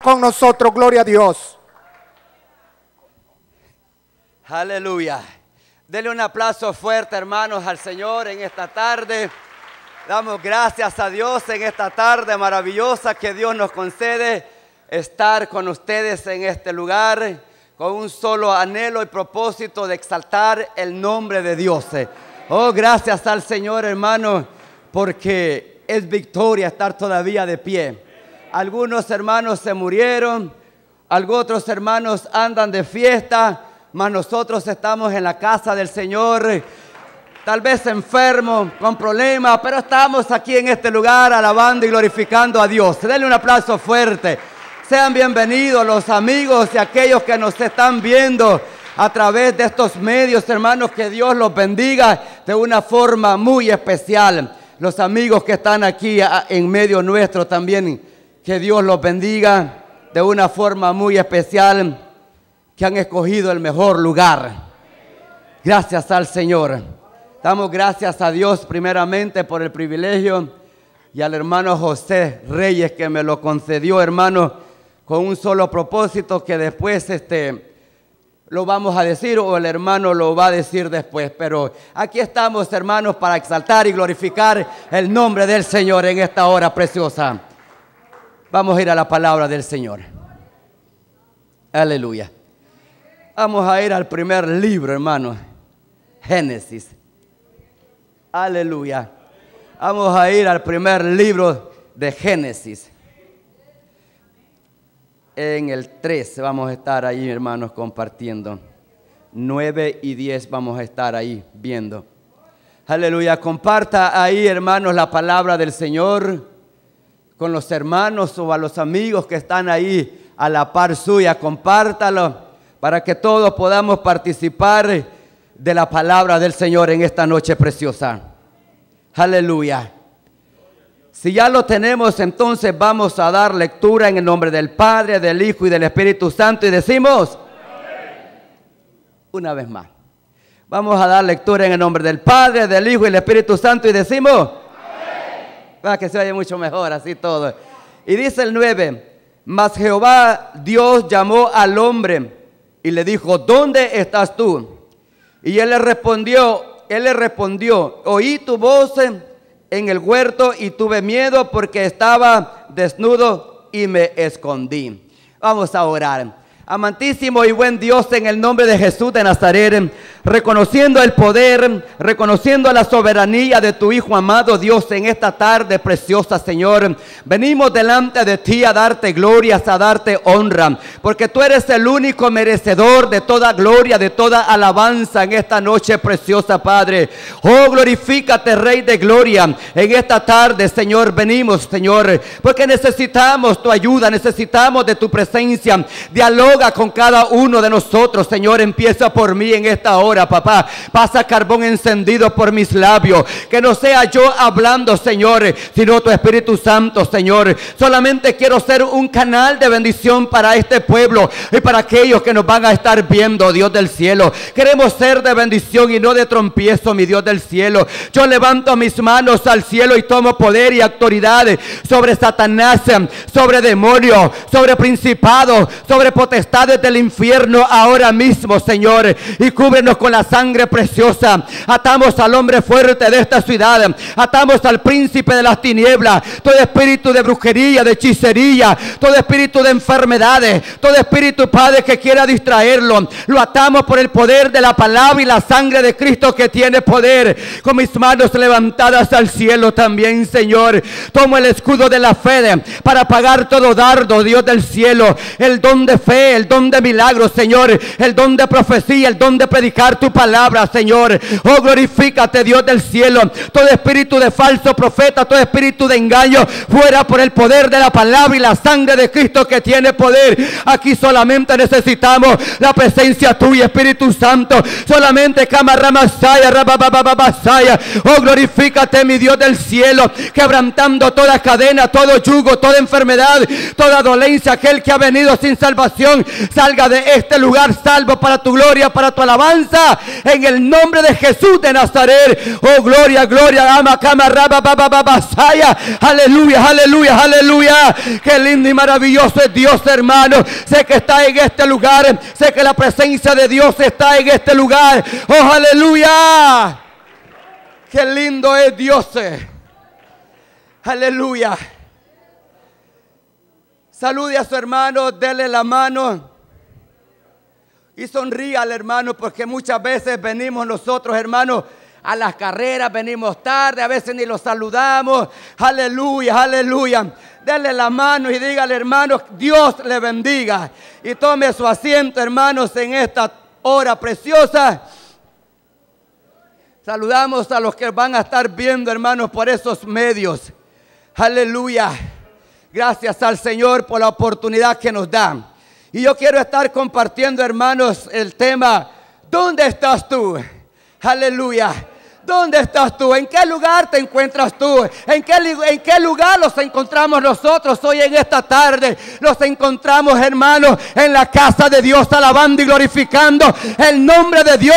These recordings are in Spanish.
con nosotros, gloria a Dios. Aleluya. Dele un aplauso fuerte, hermanos, al Señor en esta tarde. Damos gracias a Dios en esta tarde maravillosa que Dios nos concede estar con ustedes en este lugar con un solo anhelo y propósito de exaltar el nombre de Dios. Oh, gracias al Señor, hermano, porque es victoria estar todavía de pie. Algunos hermanos se murieron, algunos otros hermanos andan de fiesta, mas nosotros estamos en la casa del Señor, tal vez enfermos, con problemas, pero estamos aquí en este lugar alabando y glorificando a Dios. Denle un aplauso fuerte. Sean bienvenidos los amigos y aquellos que nos están viendo a través de estos medios, hermanos, que Dios los bendiga de una forma muy especial. Los amigos que están aquí en medio nuestro también que Dios los bendiga de una forma muy especial, que han escogido el mejor lugar. Gracias al Señor. Damos gracias a Dios primeramente por el privilegio y al hermano José Reyes que me lo concedió, hermano, con un solo propósito que después este lo vamos a decir o el hermano lo va a decir después, pero aquí estamos, hermanos, para exaltar y glorificar el nombre del Señor en esta hora preciosa. Vamos a ir a la palabra del Señor. Aleluya. Vamos a ir al primer libro, hermanos. Génesis. Aleluya. Vamos a ir al primer libro de Génesis. En el 3 vamos a estar ahí, hermanos, compartiendo. 9 y 10 vamos a estar ahí viendo. Aleluya. Comparta ahí, hermanos, la palabra del Señor con los hermanos o a los amigos que están ahí a la par suya. Compártalo para que todos podamos participar de la palabra del Señor en esta noche preciosa. Aleluya. Si ya lo tenemos, entonces vamos a dar lectura en el nombre del Padre, del Hijo y del Espíritu Santo y decimos una vez más. Vamos a dar lectura en el nombre del Padre, del Hijo y del Espíritu Santo y decimos para que se oye mucho mejor, así todo. Y dice el 9, mas Jehová Dios llamó al hombre y le dijo, ¿dónde estás tú? Y él le respondió, él le respondió, oí tu voz en el huerto y tuve miedo porque estaba desnudo y me escondí. Vamos a orar. Amantísimo y buen Dios, en el nombre de Jesús de Nazaret, reconociendo el poder, reconociendo la soberanía de tu Hijo amado Dios en esta tarde preciosa, Señor. Venimos delante de ti a darte glorias, a darte honra, porque tú eres el único merecedor de toda gloria, de toda alabanza en esta noche preciosa, Padre. Oh, glorifícate, Rey de Gloria, en esta tarde, Señor. Venimos, Señor, porque necesitamos tu ayuda, necesitamos de tu presencia. diálogo con cada uno de nosotros. Señor, empieza por mí en esta hora, papá. Pasa carbón encendido por mis labios. Que no sea yo hablando, Señor, sino tu Espíritu Santo, Señor. Solamente quiero ser un canal de bendición para este pueblo y para aquellos que nos van a estar viendo, Dios del cielo. Queremos ser de bendición y no de trompiezo, mi Dios del cielo. Yo levanto mis manos al cielo y tomo poder y autoridad sobre Satanás, sobre demonios, sobre principados, sobre potestades desde el infierno ahora mismo, Señor. Y cúbrenos con la sangre preciosa. Atamos al hombre fuerte de esta ciudad. Atamos al príncipe de las tinieblas. Todo espíritu de brujería, de hechicería. Todo espíritu de enfermedades. Todo espíritu, Padre, que quiera distraerlo. Lo atamos por el poder de la palabra y la sangre de Cristo que tiene poder. Con mis manos levantadas al cielo también, Señor. Tomo el escudo de la fe para pagar todo dardo, Dios del cielo. El don de fe el don de milagros, Señor, el don de profecía, el don de predicar tu palabra, Señor. Oh, glorifícate, Dios del cielo. Todo espíritu de falso profeta, todo espíritu de engaño, fuera por el poder de la palabra y la sangre de Cristo que tiene poder. Aquí solamente necesitamos la presencia tuya, Espíritu Santo. Solamente baba, Oh, glorifícate, mi Dios del cielo, quebrantando toda cadena, todo yugo, toda enfermedad, toda dolencia. Aquel que ha venido sin salvación, salga de este lugar salvo para tu gloria, para tu alabanza. En el nombre de Jesús de Nazaret. Oh, gloria, gloria. Ama, cama, raba, baba, saya Aleluya, aleluya, aleluya. Qué lindo y maravilloso es Dios, hermano. Sé que está en este lugar. Sé que la presencia de Dios está en este lugar. Oh, aleluya. Qué lindo es Dios. Aleluya. Salude a su hermano, dele la mano. Y sonríe al hermano, porque muchas veces venimos nosotros, hermanos, a las carreras, venimos tarde, a veces ni los saludamos. Aleluya, aleluya. Dele la mano y dígale, hermano, Dios le bendiga. Y tome su asiento, hermanos, en esta hora preciosa. Saludamos a los que van a estar viendo, hermanos, por esos medios. Aleluya. Gracias al Señor por la oportunidad que nos da. Y yo quiero estar compartiendo, hermanos, el tema, ¿dónde estás tú? Aleluya. ¿Dónde estás tú? ¿En qué lugar te encuentras tú? ¿En qué, lugar los encontramos nosotros hoy en esta tarde? Los encontramos, hermanos, en la casa de Dios, alabando y glorificando el nombre de Dios,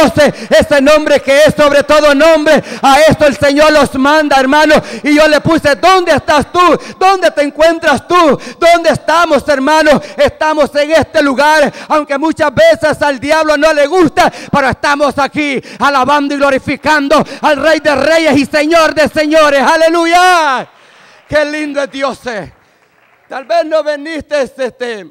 ese nombre que es sobre todo nombre. A esto el Señor los manda, hermanos. Y yo le puse, ¿dónde estás tú? ¿Dónde te encuentras tú? ¿Dónde estamos, hermanos? Estamos en este lugar, aunque muchas veces al diablo no le gusta, pero estamos aquí alabando y glorificando al Rey de Reyes y Señor de Señores. Aleluya. Qué lindo es Dios. Eh. Tal vez no veniste este,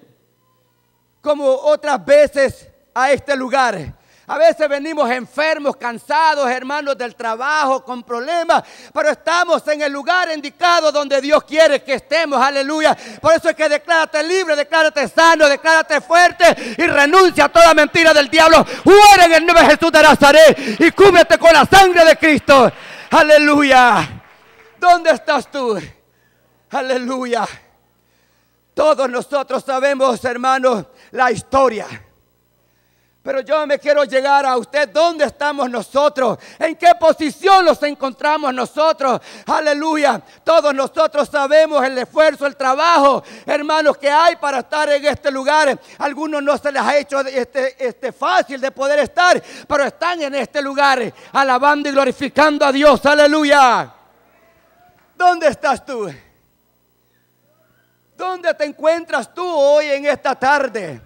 como otras veces a este lugar a veces venimos enfermos, cansados, hermanos del trabajo, con problemas, pero estamos en el lugar indicado donde Dios quiere que estemos. Aleluya. Por eso es que declárate libre, declárate sano, declárate fuerte y renuncia a toda mentira del diablo. Fuera en el nombre de Jesús de Nazaret y cúbrete con la sangre de Cristo. Aleluya. ¿Dónde estás tú? Aleluya. Todos nosotros sabemos, hermanos, la historia pero yo me quiero llegar a usted, ¿dónde estamos nosotros? ¿En qué posición nos encontramos nosotros? Aleluya. Todos nosotros sabemos el esfuerzo, el trabajo, hermanos, que hay para estar en este lugar. Algunos no se les ha hecho este, este fácil de poder estar, pero están en este lugar alabando y glorificando a Dios. Aleluya. ¿Dónde estás tú? ¿Dónde te encuentras tú hoy en esta tarde?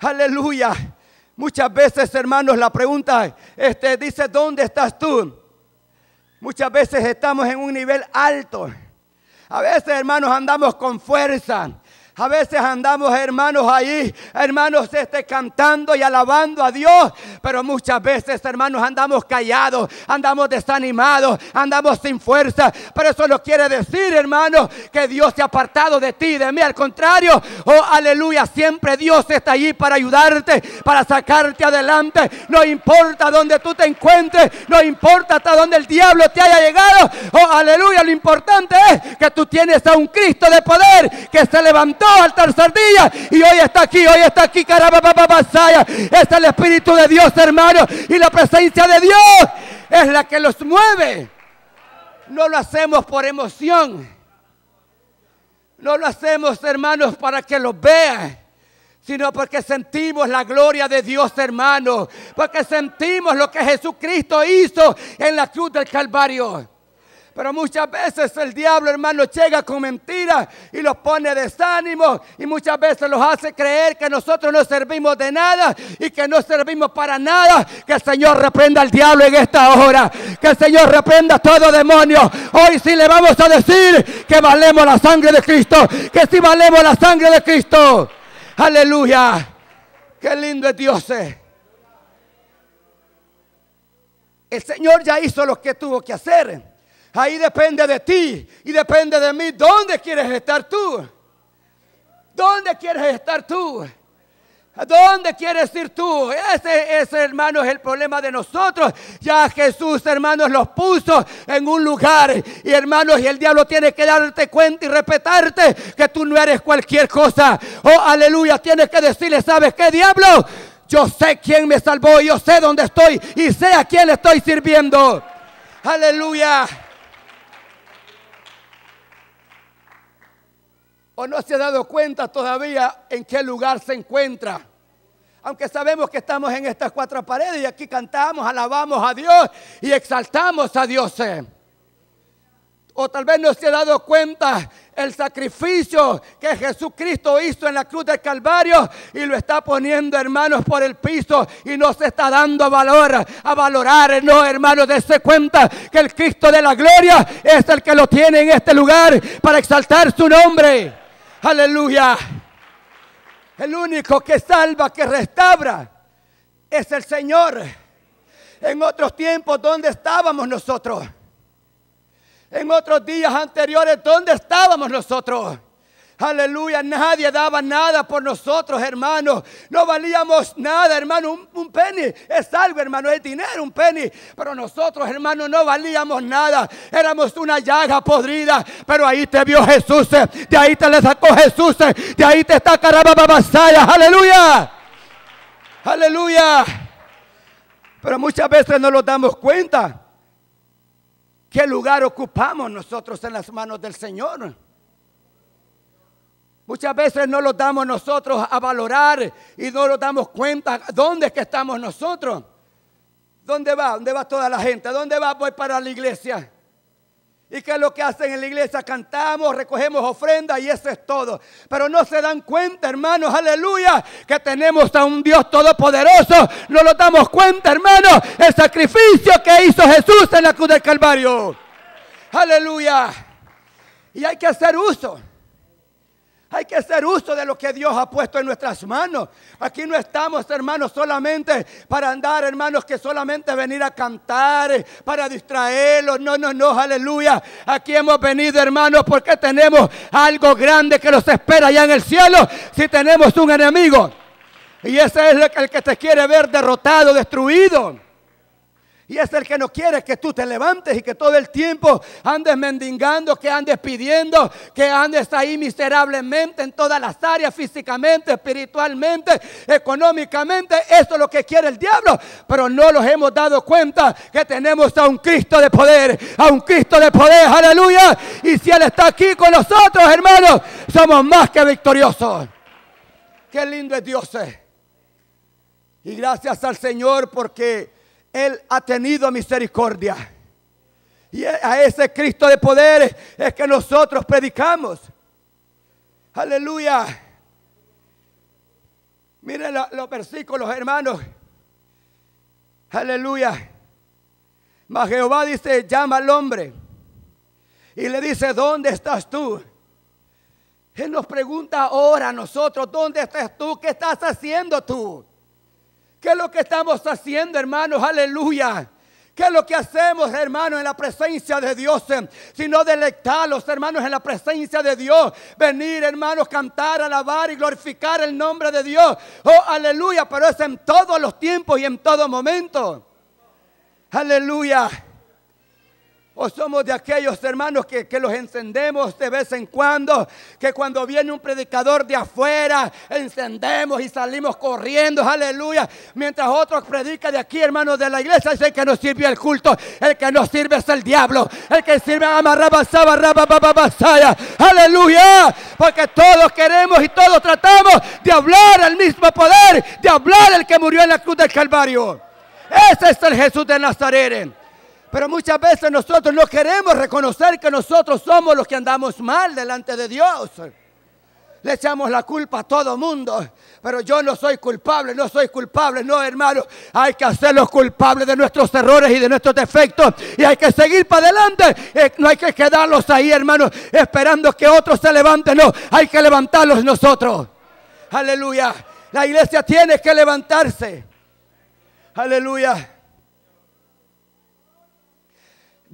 Aleluya. Muchas veces, hermanos, la pregunta este, dice, ¿dónde estás tú? Muchas veces estamos en un nivel alto. A veces, hermanos, andamos con fuerza. A veces andamos, hermanos, ahí, hermanos, este, cantando y alabando a Dios, pero muchas veces, hermanos, andamos callados, andamos desanimados, andamos sin fuerza. Pero eso no quiere decir, hermanos, que Dios se ha apartado de ti, de mí. Al contrario, oh, aleluya, siempre Dios está allí para ayudarte, para sacarte adelante. No importa dónde tú te encuentres, no importa hasta dónde el diablo te haya llegado. Oh, aleluya, lo importante es que tú tienes a un Cristo de poder que se levantó Altar al tercer día y hoy está aquí, hoy está aquí, caramba, Es el Espíritu de Dios, hermano, y la presencia de Dios es la que los mueve. No lo hacemos por emoción. No lo hacemos, hermanos, para que los vean sino porque sentimos la gloria de Dios, hermano, porque sentimos lo que Jesucristo hizo en la cruz del Calvario. Pero muchas veces el diablo, hermano, llega con mentiras y los pone desánimo. Y muchas veces los hace creer que nosotros no servimos de nada y que no servimos para nada. Que el Señor reprenda al diablo en esta hora. Que el Señor reprenda a todo demonio. Hoy sí le vamos a decir que valemos la sangre de Cristo. Que sí valemos la sangre de Cristo. Aleluya. Qué lindo es Dios. Eh. El Señor ya hizo lo que tuvo que hacer. Ahí depende de ti y depende de mí. ¿Dónde quieres estar tú? ¿Dónde quieres estar tú? ¿A dónde quieres ir tú? Ese, ese, hermano es el problema de nosotros. Ya Jesús, hermanos, los puso en un lugar. Y hermanos, y el diablo tiene que darte cuenta y respetarte que tú no eres cualquier cosa. Oh, aleluya, tienes que decirle, ¿sabes qué, diablo? Yo sé quién me salvó, yo sé dónde estoy y sé a quién le estoy sirviendo. Aleluya. no se ha dado cuenta todavía en qué lugar se encuentra. Aunque sabemos que estamos en estas cuatro paredes y aquí cantamos, alabamos a Dios y exaltamos a Dios. O tal vez no se ha dado cuenta el sacrificio que Jesucristo hizo en la cruz del Calvario y lo está poniendo, hermanos, por el piso y no se está dando valor a valorar. No, hermanos, dése cuenta que el Cristo de la gloria es el que lo tiene en este lugar para exaltar su nombre. Aleluya. El único que salva, que restaura, es el Señor. En otros tiempos, ¿dónde estábamos nosotros? En otros días anteriores, ¿dónde estábamos nosotros? Aleluya, nadie daba nada por nosotros, hermanos. No valíamos nada, hermano. Un, penny es algo, hermano, es dinero, un penny. Pero nosotros, hermano, no valíamos nada. Éramos una llaga podrida. Pero ahí te vio Jesús. Eh. De ahí te le sacó Jesús. Eh. De ahí te está caramba Aleluya. Aleluya. Pero muchas veces no nos damos cuenta qué lugar ocupamos nosotros en las manos del Señor. Muchas veces no lo damos nosotros a valorar y no lo damos cuenta dónde es que estamos nosotros. ¿Dónde va? ¿Dónde va toda la gente? ¿Dónde va? Voy para la iglesia. ¿Y qué es lo que hacen en la iglesia? Cantamos, recogemos ofrendas y eso es todo. Pero no se dan cuenta, hermanos, aleluya, que tenemos a un Dios todopoderoso. No lo damos cuenta, hermanos, el sacrificio que hizo Jesús en la cruz del Calvario. Aleluya. Y hay que hacer uso. Hay que hacer uso de lo que Dios ha puesto en nuestras manos. Aquí no estamos, hermanos, solamente para andar, hermanos, que solamente venir a cantar, eh, para distraerlos. No, no, no, aleluya. Aquí hemos venido, hermanos, porque tenemos algo grande que nos espera allá en el cielo si tenemos un enemigo. Y ese es el que te quiere ver derrotado, destruido. Y es el que no quiere que tú te levantes y que todo el tiempo andes mendigando, que andes pidiendo, que andes ahí miserablemente en todas las áreas, físicamente, espiritualmente, económicamente. Eso es lo que quiere el diablo. Pero no nos hemos dado cuenta que tenemos a un Cristo de poder, a un Cristo de poder, aleluya. Y si Él está aquí con nosotros, hermanos, somos más que victoriosos. Qué lindo es Dios. Eh. Y gracias al Señor porque él ha tenido misericordia. Y e, a ese Cristo de poder es que nosotros predicamos. Aleluya. Miren los versículos, hermanos. Aleluya. Mas Jehová dice, llama al hombre. Y le dice, ¿dónde estás tú? Él nos pregunta ahora a nosotros, ¿dónde estás tú? ¿Qué estás haciendo tú? ¿Qué es lo que estamos haciendo, hermanos? Aleluya. ¿Qué es lo que hacemos, hermanos, en la presencia de Dios? Sino los hermanos, en la presencia de Dios. Venir, hermanos, cantar, alabar y glorificar el nombre de Dios. Oh, aleluya, pero es en todos los tiempos y en todo momento. Aleluya. O somos de aquellos hermanos que, los encendemos de vez en cuando, que cuando viene un predicador de afuera, encendemos y salimos corriendo, aleluya. Mientras otros predican de aquí, hermanos de la iglesia, es el que nos sirve el culto, el que nos sirve es el diablo, el que sirve a Amarrabasaba, aleluya. Porque todos queremos y todos tratamos de hablar el mismo poder, de hablar el que murió en la cruz del Calvario. Ese es el Jesús de Nazaret. Pero muchas veces nosotros no queremos reconocer que nosotros somos los que andamos mal delante de Dios. Le echamos la culpa a todo mundo. Pero yo no soy culpable, no soy culpable, no hermano. Hay que hacerlos culpables de nuestros errores y de nuestros defectos. Y hay que seguir para adelante. Eh, no hay que quedarlos ahí, hermano, esperando que otros se levanten. No, hay que levantarlos nosotros. Aleluya. La iglesia tiene que levantarse. Aleluya.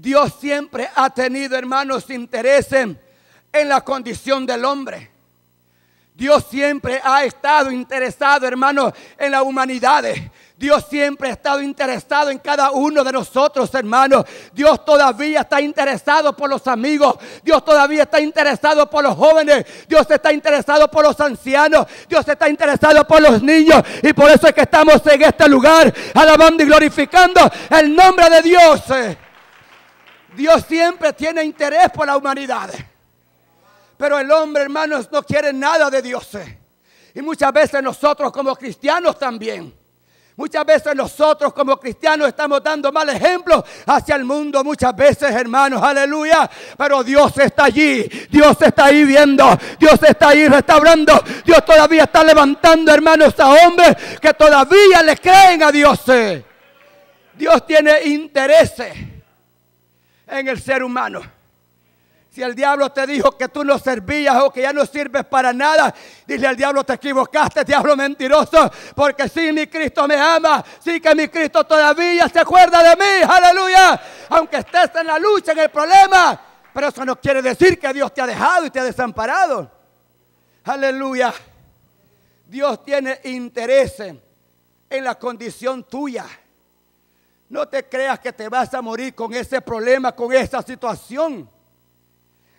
Dios siempre ha tenido, hermanos, interés en, la condición del hombre. Dios siempre ha estado interesado, hermanos, en la humanidad. Dios siempre ha estado interesado en cada uno de nosotros, hermanos. Dios todavía está interesado por los amigos. Dios todavía está interesado por los jóvenes. Dios está interesado por los ancianos. Dios está interesado por los niños. Y por eso es que estamos en este lugar alabando y glorificando el nombre de Dios. Dios siempre tiene interés por la humanidad. Pero el hombre, hermanos, no quiere nada de Dios. Y muchas veces nosotros como cristianos también. Muchas veces nosotros como cristianos estamos dando mal ejemplo hacia el mundo. Muchas veces, hermanos, aleluya. Pero Dios está allí. Dios está ahí viendo. Dios está ahí restaurando. Dios todavía está levantando, hermanos, a hombres que todavía le creen a Dios. Dios tiene intereses en el ser humano. Si el diablo te dijo que tú no servías o que ya no sirves para nada, dile al diablo te equivocaste, diablo mentiroso, porque si mi Cristo me ama, sí que mi Cristo todavía se acuerda de mí, aleluya, aunque estés en la lucha, en el problema, pero eso no quiere decir que Dios te ha dejado y te ha desamparado, aleluya. Dios tiene interés en la condición tuya. No te creas que te vas a morir con ese problema, con esa situación.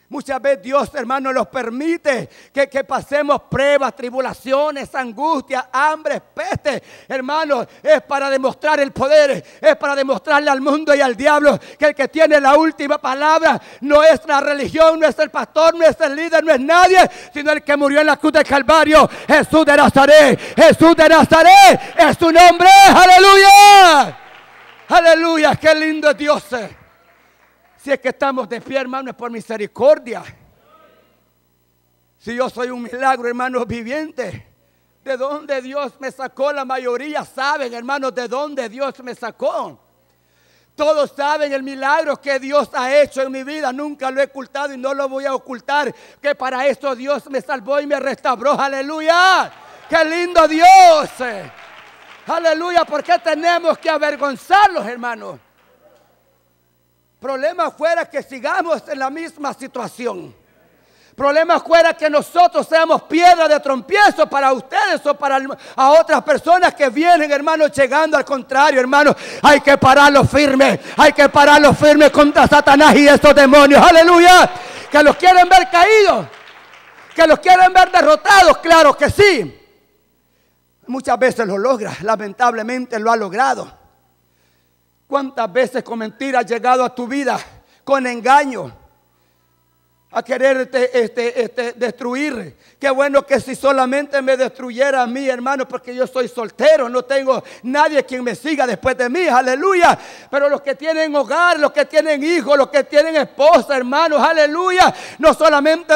Muchas veces Dios, hermano, nos permite que, pasemos pruebas, tribulaciones, angustias, hambre, peste. Hermano, es para demostrar el poder, es para demostrarle al mundo y al diablo que el que tiene la última palabra no es la religión, no es el pastor, no es el líder, no es nadie, sino el que murió en la cruz del Calvario, Jesús de Nazaret, Jesús de Nazaret, es su nombre, aleluya. Aleluya, qué lindo es Dios. Eh. Si es que estamos de pie, hermano, es por misericordia. Si yo soy un milagro, hermanos viviente. ¿De dónde Dios me sacó? La mayoría saben, hermanos, de dónde Dios me sacó. Todos saben el milagro que Dios ha hecho en mi vida. Nunca lo he ocultado y no lo voy a ocultar. Que para esto Dios me salvó y me restauró. Aleluya. Qué lindo Dios. Eh. Aleluya, ¿por qué tenemos que avergonzarlos, hermanos? Problema fuera que sigamos en la misma situación. Problema fuera que nosotros seamos piedra de trompiezo para ustedes o para a otras personas que vienen, hermanos, llegando al contrario, hermano. Hay que pararlos firmes, hay que pararlos firmes contra Satanás y estos demonios. Aleluya. Que los quieren ver caídos, que los quieren ver derrotados, claro que sí. Muchas veces lo logra, lamentablemente lo ha logrado. ¿Cuántas veces con mentira ha llegado a tu vida? Con engaño, a querer este, este, este, destruir. Qué bueno que si solamente me destruyera a mí, hermano, porque yo soy soltero, no tengo nadie quien me siga después de mí, aleluya. Pero los que tienen hogar, los que tienen hijos, los que tienen esposa, hermanos, aleluya, no solamente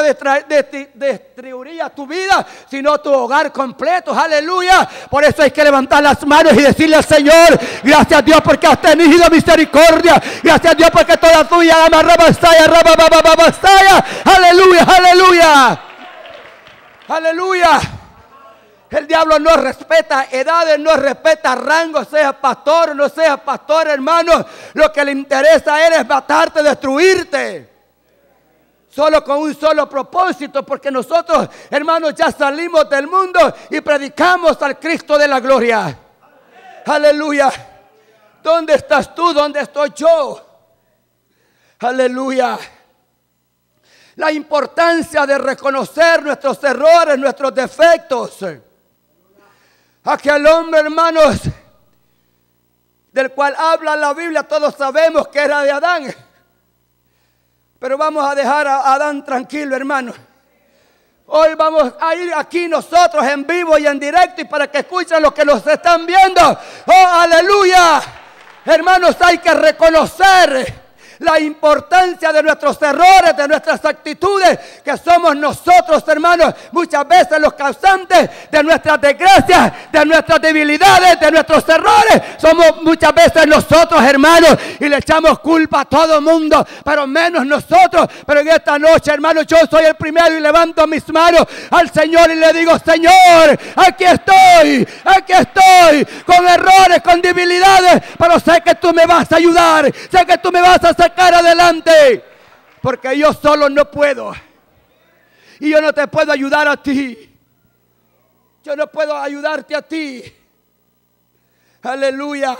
destruiría tu vida, sino tu hogar completo, aleluya. Por eso hay que levantar las manos y decirle al Señor, gracias a Dios porque has tenido misericordia, gracias a Dios porque toda tuya, ama, roba ya aleluya, aleluya. Aleluya. El diablo no respeta edades, no respeta rangos, sea pastor, o no sea pastor, hermano. Lo que le interesa a él es matarte, destruirte. Solo con un solo propósito, porque nosotros, hermanos, ya salimos del mundo y predicamos al Cristo de la gloria. Aleluya. ¿Dónde estás tú? ¿Dónde estoy yo? Aleluya la importancia de reconocer nuestros errores, nuestros defectos. Aquel hombre, hermanos, del cual habla la Biblia, todos sabemos que era de Adán. Pero vamos a dejar a Adán tranquilo, hermanos. Hoy vamos a ir aquí nosotros en vivo y en directo y para que escuchen los que nos están viendo. ¡Oh, aleluya! Hermanos, hay que reconocer la importancia de nuestros errores, de nuestras actitudes, que somos nosotros, hermanos, muchas veces los causantes de nuestras desgracias, de nuestras debilidades, de nuestros errores. Somos muchas veces nosotros, hermanos, y le echamos culpa a todo mundo, pero menos nosotros. Pero en esta noche, hermanos, yo soy el primero y levanto mis manos al Señor y le digo, Señor, aquí estoy, aquí estoy, con errores, con debilidades, pero sé que tú me vas a ayudar, sé que tú me vas a cara adelante. Porque yo solo no puedo. Y yo no te puedo ayudar a ti. Yo no puedo ayudarte a ti. Aleluya.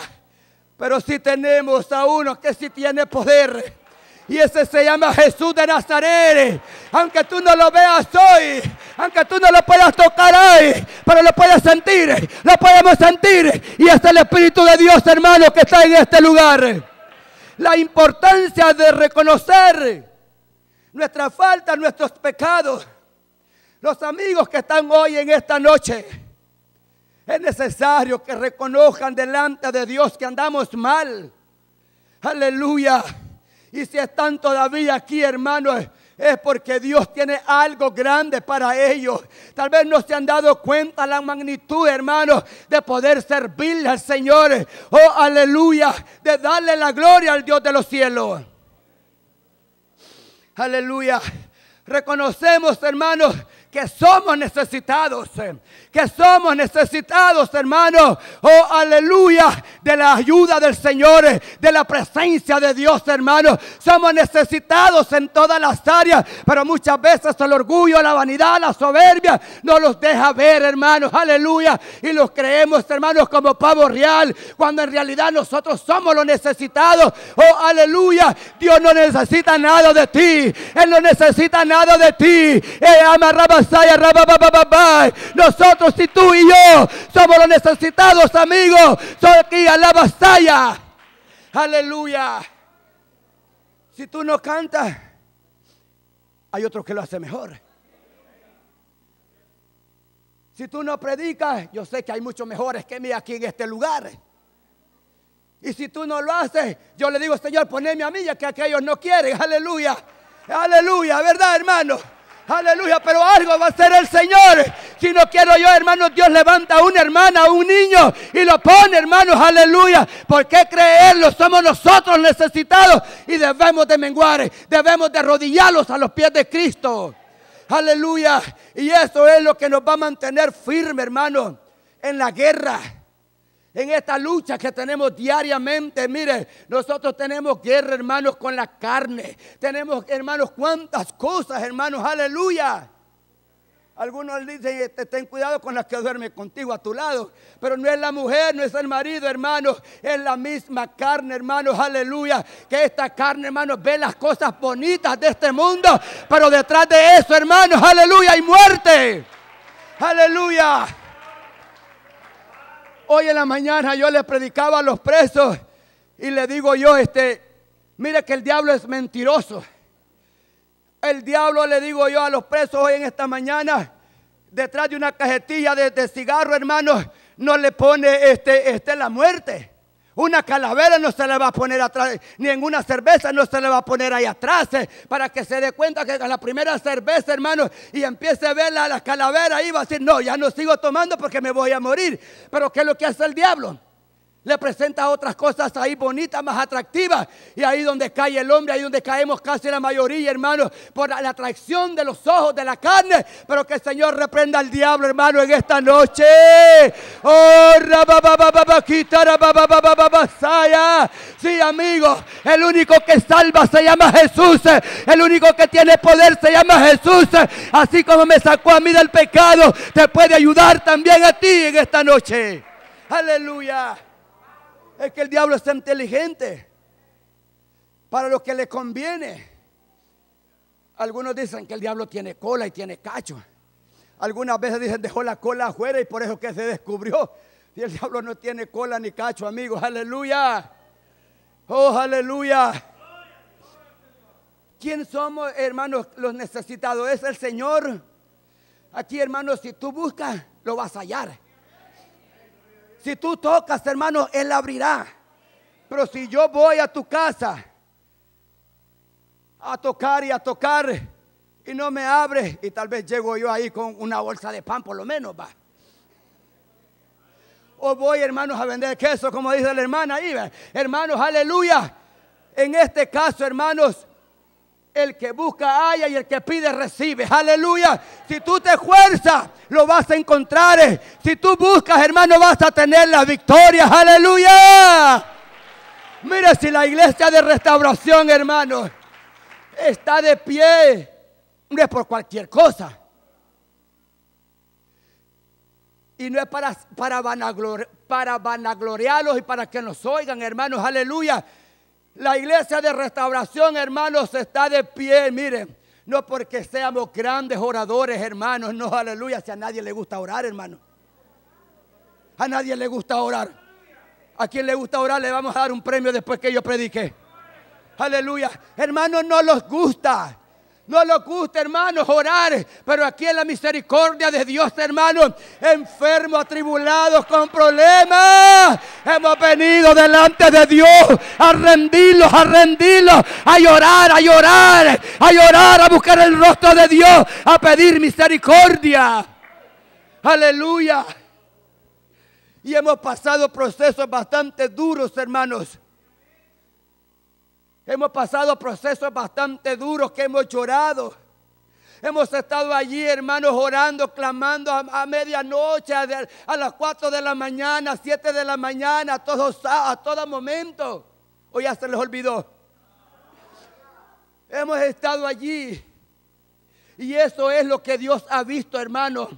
Pero si tenemos a uno que si tiene poder. Y ese se llama Jesús de Nazaret. Aunque tú no lo veas hoy, aunque tú no lo puedas tocar hoy, pero lo puedes sentir, lo podemos sentir. Y hasta el Espíritu de Dios, hermano, que está en este lugar la importancia de reconocer nuestra falta, nuestros pecados. Los amigos que están hoy en esta noche, es necesario que reconozcan delante de Dios que andamos mal. Aleluya. Y si están todavía aquí, hermanos, es porque Dios tiene algo grande para ellos. Tal vez no se han dado cuenta la magnitud, hermanos, de poder servirle al Señor. Oh, aleluya, de darle la gloria al Dios de los cielos. Aleluya. Reconocemos, hermanos, que somos necesitados, eh. que somos necesitados, hermanos Oh, aleluya, de la ayuda del Señor, eh, de la presencia de Dios, hermano. Somos necesitados en todas las áreas, pero muchas veces el orgullo, la vanidad, la soberbia no los deja ver, hermanos. Aleluya. Y los creemos, hermanos, como pavo real, cuando en realidad nosotros somos los necesitados. Oh, aleluya. Dios no necesita nada de ti. Él no necesita nada de ti. Él eh, ama nosotros, si tú y yo somos los necesitados, amigos, soy aquí a la batalla. Aleluya. Si tú no cantas, hay otro que lo hace mejor. Si tú no predicas, yo sé que hay muchos mejores que mí aquí en este lugar. Y si tú no lo haces, yo le digo, Señor, poneme a mí, ya que aquellos no quieren. Aleluya. Aleluya, ¿verdad, hermano? Aleluya, pero algo va a hacer el Señor. Si no quiero yo, hermano, Dios levanta a una hermana, a un niño y lo pone, hermanos, aleluya. ¿Por qué creerlo? Somos nosotros necesitados y debemos de menguar, debemos de arrodillarlos a los pies de Cristo. Aleluya. Y eso es lo que nos va a mantener firme, hermano, en la guerra en esta lucha que tenemos diariamente. Mire, nosotros tenemos guerra, hermanos, con la carne. Tenemos, hermanos, cuántas cosas, hermanos, aleluya. Algunos dicen, este, ten cuidado con las que duerme contigo a tu lado. Pero no es la mujer, no es el marido, hermanos. Es la misma carne, hermanos. Aleluya. Que esta carne, hermanos, ve las cosas bonitas de este mundo. Pero detrás de eso, hermanos, aleluya, hay muerte. Aleluya. Hoy en la mañana yo le predicaba a los presos y le digo yo, este, mire que el diablo es mentiroso. El diablo le digo yo a los presos hoy en esta mañana, detrás de una cajetilla de, cigarro, hermanos, no le pone este, este la muerte. Una calavera no se le va a poner atrás, ni ninguna cerveza no se le va a poner ahí atrás, eh, para que se dé cuenta que la primera cerveza, hermano, y empiece a verla la, la calavera, y va a decir, no, ya no sigo tomando porque me voy a morir. Pero ¿qué es lo que hace el diablo? le presenta otras cosas ahí bonitas, más atractivas. Y ahí donde cae el hombre, ahí donde caemos casi la mayoría, hermanos, por la, atracción de los ojos, de la carne. Pero que el Señor reprenda al diablo, hermano, en esta noche. Oh, Sí, amigos, el único que salva se llama Jesús. El único que tiene poder se llama Jesús. Así como me sacó a mí del pecado, te puede ayudar también a ti en esta noche. Aleluya. Es que el diablo está inteligente para lo que le conviene. Algunos dicen que el diablo tiene cola y tiene cacho. Algunas veces dicen dejó la cola afuera y por eso que se descubrió. Y el diablo no tiene cola ni cacho, amigos. Aleluya. Oh, aleluya. ¿Quién somos, hermanos, los necesitados? Es el Señor. Aquí, hermanos, si tú buscas, lo vas a hallar. Si tú tocas, hermano, Él abrirá. Pero si yo voy a tu casa a tocar y a tocar y no me abre, y tal vez llego yo ahí con una bolsa de pan, por lo menos va. O voy, hermanos, a vender queso, como dice la hermana ahí. Hermanos, aleluya. En este caso, hermanos, el que busca haya y el que pide recibe. Aleluya. Si tú te esfuerzas, lo vas a encontrar. Eh, si tú buscas, hermano, vas a tener la victoria, Aleluya. Mira si la iglesia de restauración, hermano, está de pie. No es por cualquier cosa. Y no es para, para, para vanagloriarlos y para que nos oigan, hermanos. Aleluya. La iglesia de restauración, hermanos, está de pie. Miren, no porque seamos grandes oradores, hermanos. No, aleluya. Si a nadie le gusta orar, hermano. A nadie le gusta orar. A quien le gusta orar le vamos a dar un premio después que yo predique. Aleluya. Hermanos, no los gusta. No lo gusta, hermanos, orar, pero aquí en la misericordia de Dios, hermanos, enfermos, atribulados, con problemas, hemos venido delante de Dios a rendirlos, a rendirlos, a llorar, a llorar, a llorar, a buscar el rostro de Dios, a pedir misericordia. Aleluya. Y hemos pasado procesos bastante duros, hermanos. Hemos pasado procesos bastante duros que hemos llorado. Hemos estado allí, hermanos, orando, clamando a, medianoche, a, las 4 de la mañana, a 7 de la mañana, a, todos, a todo momento. O ya se les olvidó. Hemos estado allí. Y eso es lo que Dios ha visto, hermanos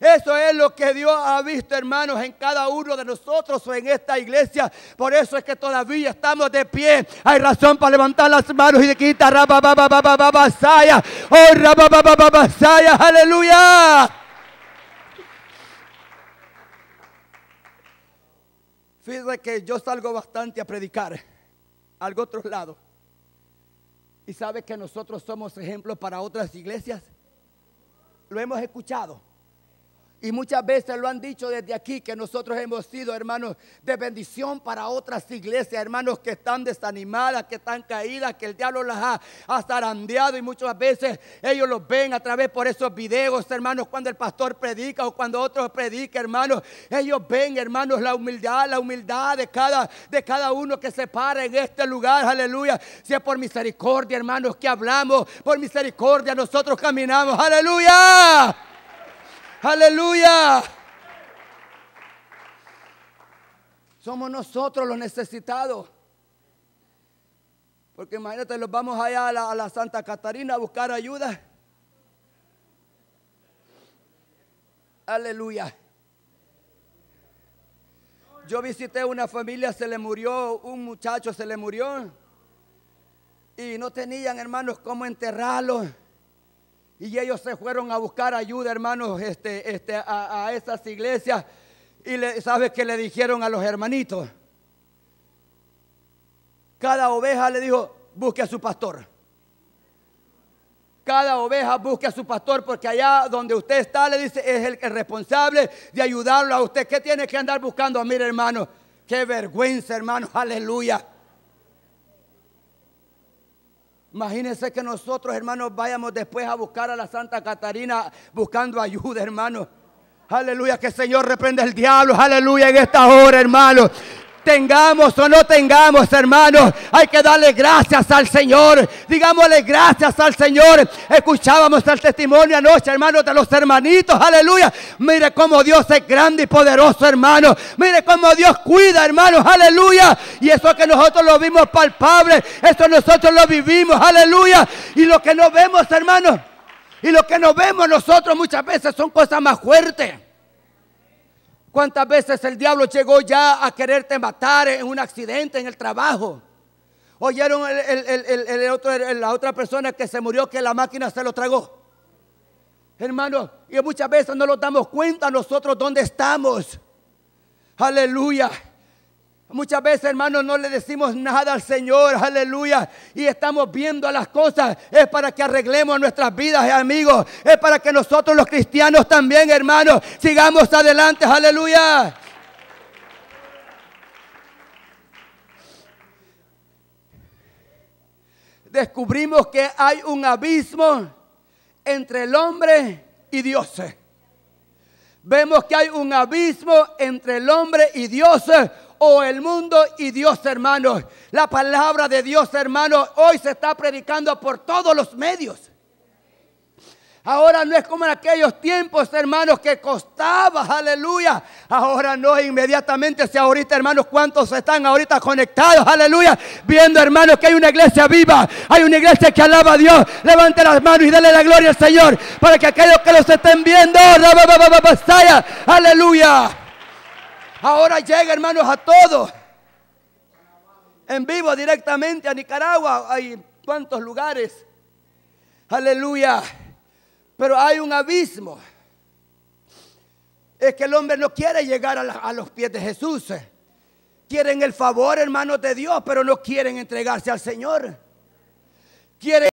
eso es lo que Dios ha visto, hermanos, en cada uno de nosotros o en esta iglesia. Por eso es que todavía estamos de pie. Hay razón para levantar las manos y de quitar. Oh, aleluya. Fíjense que yo salgo bastante a predicar al otro lado. Y sabe que nosotros somos ejemplos para otras iglesias. Lo hemos escuchado. Y muchas veces lo han dicho desde aquí que nosotros hemos sido, hermanos, de bendición para otras iglesias, hermanos que están desanimadas, que están caídas, que el diablo las ha, zarandeado y muchas veces ellos los ven a través por esos videos, hermanos, cuando el pastor predica o cuando otros predica, hermanos, ellos ven, hermanos, la humildad, la humildad de cada, de cada uno que se para en este lugar, aleluya. Si es por misericordia, hermanos, que hablamos, por misericordia nosotros caminamos, aleluya. Aleluya. Somos nosotros los necesitados. Porque imagínate, los vamos allá a la, Santa Catarina a buscar ayuda. Aleluya. Yo visité una familia, se le murió, un muchacho se le murió. Y no tenían, hermanos, cómo enterrarlo. Y ellos se fueron a buscar ayuda, hermanos, este, este, a, esas iglesias. Y le, ¿sabes qué le dijeron a los hermanitos? Cada oveja le dijo, busque a su pastor. Cada oveja busque a su pastor porque allá donde usted está, le dice, es el, responsable de ayudarlo a usted. ¿Qué tiene que andar buscando? Mira, hermano, qué vergüenza, hermano, aleluya. Imagínense que nosotros, hermanos, vayamos después a buscar a la Santa Catarina buscando ayuda, hermanos. Aleluya, que el Señor reprende el diablo. Aleluya, en esta hora, hermano. Tengamos o no tengamos, hermanos, hay que darle gracias al Señor. Digámosle gracias al Señor. Escuchábamos el testimonio anoche, hermanos, de los hermanitos. Aleluya. Mire cómo Dios es grande y poderoso, hermano Mire cómo Dios cuida, hermanos. Aleluya. Y eso que nosotros lo vimos palpable, eso nosotros lo vivimos. Aleluya. Y lo que no vemos, hermanos. Y lo que no vemos nosotros muchas veces son cosas más fuertes. ¿Cuántas veces el diablo llegó ya a quererte matar en un accidente, en el trabajo? Oyeron la otra persona que se murió que la máquina se lo tragó. Hermano, y muchas veces no nos damos cuenta nosotros dónde estamos. Aleluya. Muchas veces, hermanos, no le decimos nada al Señor, aleluya. Y estamos viendo las cosas. Es para que arreglemos nuestras vidas, amigos. Es para que nosotros los cristianos también, hermanos, sigamos adelante, aleluya. Descubrimos que hay un abismo entre el hombre y Dios. Vemos que hay un abismo entre el hombre y Dios o el mundo y Dios, hermanos. La palabra de Dios, hermanos, hoy se está predicando por todos los medios. Ahora no es como en aquellos tiempos, hermanos, que costaba, aleluya. Ahora no, inmediatamente, si ahorita, hermanos, cuántos están ahorita conectados, aleluya, viendo, hermanos, que hay una iglesia viva, hay una iglesia que alaba a Dios. Levante las manos y dale la gloria al Señor, para que aquellos que los estén viendo, aleluya. Ahora llega, hermanos, a todos, En vivo directamente a Nicaragua. Hay cuantos lugares. Aleluya. Pero hay un abismo. Es que el hombre no quiere llegar a, a los pies de Jesús. Quieren el favor, hermanos de Dios, pero no quieren entregarse al Señor. Quieren